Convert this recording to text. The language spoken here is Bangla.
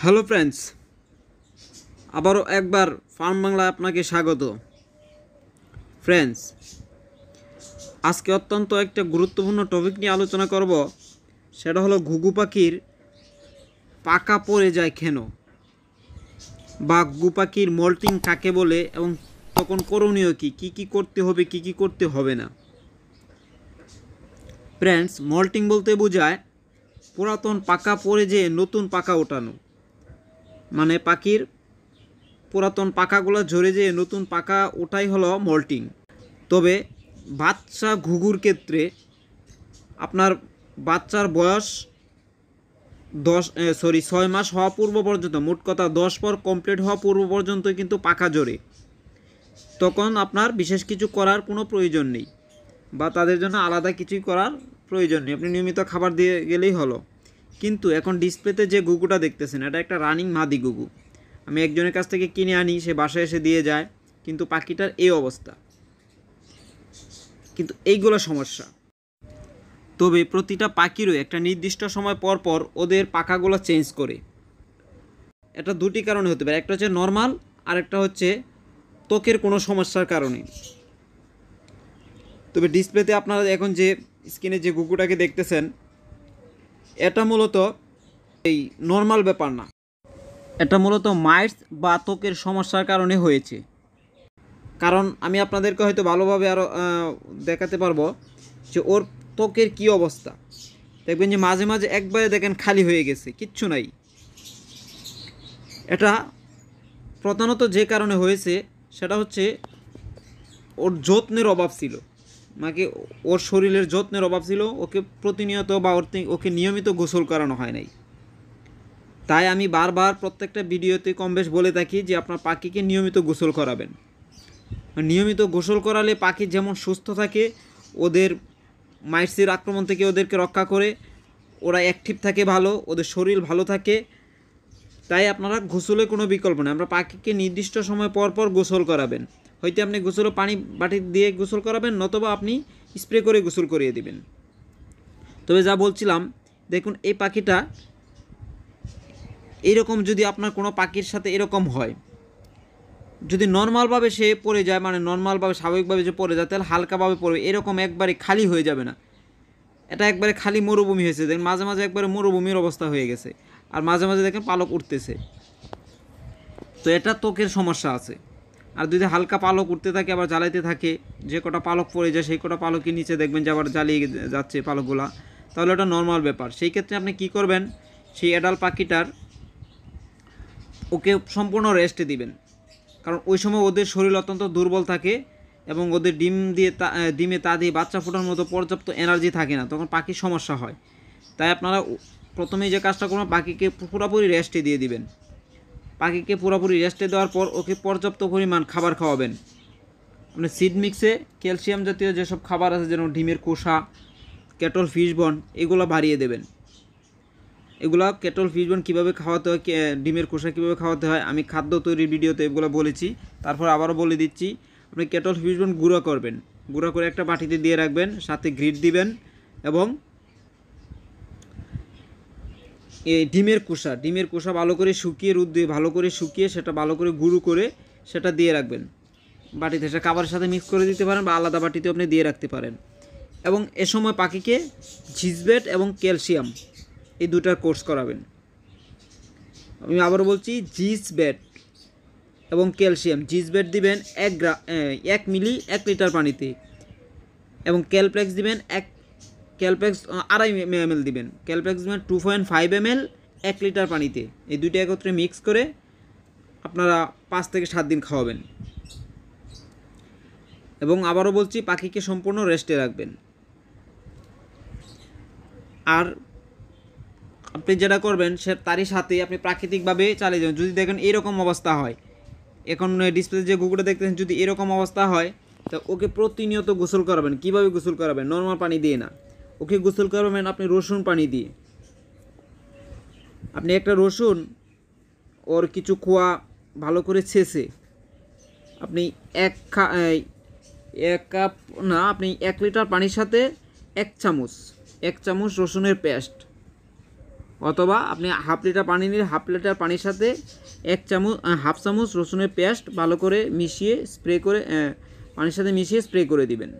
হ্যালো ফ্রেন্ডস আবারও একবার ফার্ম বাংলায় আপনাকে স্বাগত ফ্রেন্ডস আজকে অত্যন্ত একটা গুরুত্বপূর্ণ টপিক নিয়ে আলোচনা করব সেটা হলো ঘুঘু পাখির পাকা পড়ে যায় কেন বা ঘু পাখির মল্টিং কাকে বলে এবং তখন করণীয় কি কি কি করতে হবে কি কি করতে হবে না ফ্রেন্ডস মল্টিং বলতে বোঝায় পুরাতন পাকা পরে যে নতুন পাকা ওঠানো মানে পাখির পুরাতন পাকাগুলো ঝরে যেয়ে নতুন পাকা ওটাই হলো মল্টিং তবে বাচ্চা ঘুঘুর ক্ষেত্রে আপনার বাচ্চার বয়স দশ সরি ছয় মাস হওয়া পূর্ব পর্যন্ত মোট কথা দশ পর কমপ্লিট হওয়া পূর্ব পর্যন্ত কিন্তু পাকা জোরে তখন আপনার বিশেষ কিছু করার কোনো প্রয়োজন নেই বা তাদের জন্য আলাদা কিছুই করার প্রয়োজন নেই আপনি নিয়মিত খাবার দিয়ে গেলেই হলো কিন্তু এখন ডিসপ্লেতে যে গুগুটা দেখতেছেন এটা একটা রানিং মাদি গুগু আমি একজনের কাছ থেকে কিনে আনি সে বাসায় এসে দিয়ে যায় কিন্তু পাখিটার এই অবস্থা কিন্তু এইগুলো সমস্যা তবে প্রতিটা পাখিরও একটা নির্দিষ্ট সময় পর পর ওদের পাখাগুলো চেঞ্জ করে এটা দুটি কারণে হতে পারে একটা হচ্ছে নর্মাল আর একটা হচ্ছে ত্বকের কোনো সমস্যার কারণে তবে ডিসপ্লেতে আপনারা এখন যে স্ক্রিনে যে কুকুটাকে দেখতেছেন এটা মূলত এই নর্মাল ব্যাপার না এটা মূলত মাইটস বা ত্বকের সমস্যার কারণে হয়েছে কারণ আমি আপনাদেরকে হয়তো ভালোভাবে আরও দেখাতে পারবো যে ওর ত্বকের কি অবস্থা দেখবেন যে মাঝে মাঝে একবারে দেখেন খালি হয়ে গেছে কিচ্ছু নাই এটা প্রধানত যে কারণে হয়েছে সেটা হচ্ছে ওর যত্নের অভাব ছিল মাকে ওর শরীরের যত্নের অভাব ছিল ওকে প্রতিনিয়ত বা ওর ওকে নিয়মিত গোসল করানো হয় নাই তাই আমি বারবার প্রত্যেকটা ভিডিওতে কম বেশ বলে থাকি যে আপনার পাখিকে নিয়মিত গোসল করাবেন নিয়মিত গোসল করালে পাখি যেমন সুস্থ থাকে ওদের মাইসির আক্রমণ থেকে ওদেরকে রক্ষা করে ওরা অ্যাক্টিভ থাকে ভালো ওদের শরীর ভালো থাকে তাই আপনারা গোসলে কোনো বিকল্প নেই আমরা পাখিকে নির্দিষ্ট সময় পর পর গোসল করাবেন হয়তো আপনি গোসল পানি বাটি দিয়ে গোসল করাবেন নতবা আপনি স্প্রে করে গোসল করিয়ে দিবেন তবে যা বলছিলাম দেখুন এই পাখিটা এরকম যদি আপনার কোনো পাখির সাথে এরকম হয় যদি নর্মালভাবে সে পড়ে যায় মানে নর্মালভাবে স্বাভাবিকভাবে যে পড়ে যায় তাহলে হালকাভাবে পড়বে এরকম একবারে খালি হয়ে যাবে না এটা একবারে খালি মরুভূমি হয়েছে দেখেন মাঝে মাঝে একবারে মরুভূমির অবস্থা হয়ে গেছে আর মাঝে মাঝে দেখেন পালক উঠতেছে তো এটা তোকের সমস্যা আছে আর যদি হালকা পালক উঠতে থাকে আবার জ্বালাইতে থাকে যে কটা পালক পড়ে যায় সেই কটা পালকের নিচে দেখবেন যে আবার জ্বালিয়ে যাচ্ছে পালকগুলা তাহলে ওটা নর্মাল ব্যাপার সেই ক্ষেত্রে আপনি কি করবেন সেই অ্যাডাল পাখিটার ওকে সম্পূর্ণ রেস্টে দিবেন কারণ ওই সময় ওদের শরীর অত্যন্ত দুর্বল থাকে এবং ওদের ডিম দিয়ে তা ডিমে তা দিয়ে বাচ্চা ফোটার মতো পর্যাপ্ত এনার্জি থাকে না তখন পাখির সমস্যা হয় তাই আপনারা প্রথমেই যে কাজটা করবেন পাখিকে পুরোপুরি রেস্টে দিয়ে দিবেন পাখিকে পুরোপুরি রেস্টে দেওয়ার পর ওকে পর্যাপ্ত পরিমাণ খাবার খাওয়াবেন আপনি সিড মিক্সে ক্যালসিয়াম জাতীয় যেসব খাবার আছে যেমন ডিমের কোষা ক্যাটল ফিশ বন এগুলো বাড়িয়ে দেবেন এগুলো ক্যাটল ফিশ বন কীভাবে খাওয়াতে হয় ডিমের কোষা কীভাবে খাওয়াতে হয় আমি খাদ্য তৈরির ভিডিওতে এগুলো বলেছি তারপর আবারও বলে দিচ্ছি আপনি ক্যাটল ফিশ বন গুঁড়ো করবেন গুঁড়ো করে একটা বাটিতে দিয়ে রাখবেন সাথে গ্রিট দিবেন এবং ডিমের কোষা ডিমের কোষা ভালো করে শুকিয়ে রোদ দিয়ে ভালো করে শুকিয়ে সেটা ভালো করে গুঁড়ো করে সেটা দিয়ে রাখবেন বাটিতে সেটা খাবারের সাথে মিক্স করে দিতে পারেন বা আলাদা বাটিতে আপনি দিয়ে রাখতে পারেন এবং এ সময় পাখিকে ঝিজবেট এবং ক্যালসিয়াম এই দুটার কোর্স করাবেন আমি আবার বলছি জিসবেট এবং ক্যালসিয়াম জিসবেট দিবেন এক গ্রা এক মিলি এক লিটার পানিতে এবং ক্যালপ্লেক্স দিবেন এক ক্যালপ্যাক্স আড়াই এম এল দিবেন ক্যালপ্যাক্স মানে two point five M L এক লিটার পানিতে এই দুইটা একত্রে মিক্স করে আপনারা পাঁচ থেকে সাত দিন খাওয়াবেন এবং আবারও বলছি পাখিকে সম্পূর্ণ রেস্টে রাখবেন আর আপনি যেটা করবেন সে তারই সাথে আপনি প্রাকৃতিকভাবে চালিয়ে যাবেন যদি দেখেন এরকম অবস্থা হয় এখন ডিসপ্লে যে গুগলটা দেখতেছেন যদি এরকম অবস্থা হয় তা ওকে প্রতিনিয়ত গোসল করাবেন কীভাবে গোসল করাবেন নর্মাল পানি দিয়ে না ওকে গোসল করবেন আপনি রসুন পানি দিয়ে আপনি একটা রসুন ওর কিছু খোয়া ভালো করে ছেসে আপনি এক খা এক কাপ না আপনি এক লিটার পানির সাথে এক চামচ এক চামচ রসুনের পেস্ট অথবা আপনি হাফ লিটার পানি নিলে হাফ লিটার পানির সাথে এক চামচ হাফ চামচ রসুনের পেস্ট ভালো করে মিশিয়ে স্প্রে করে পানির সাথে মিশিয়ে স্প্রে করে দিবেন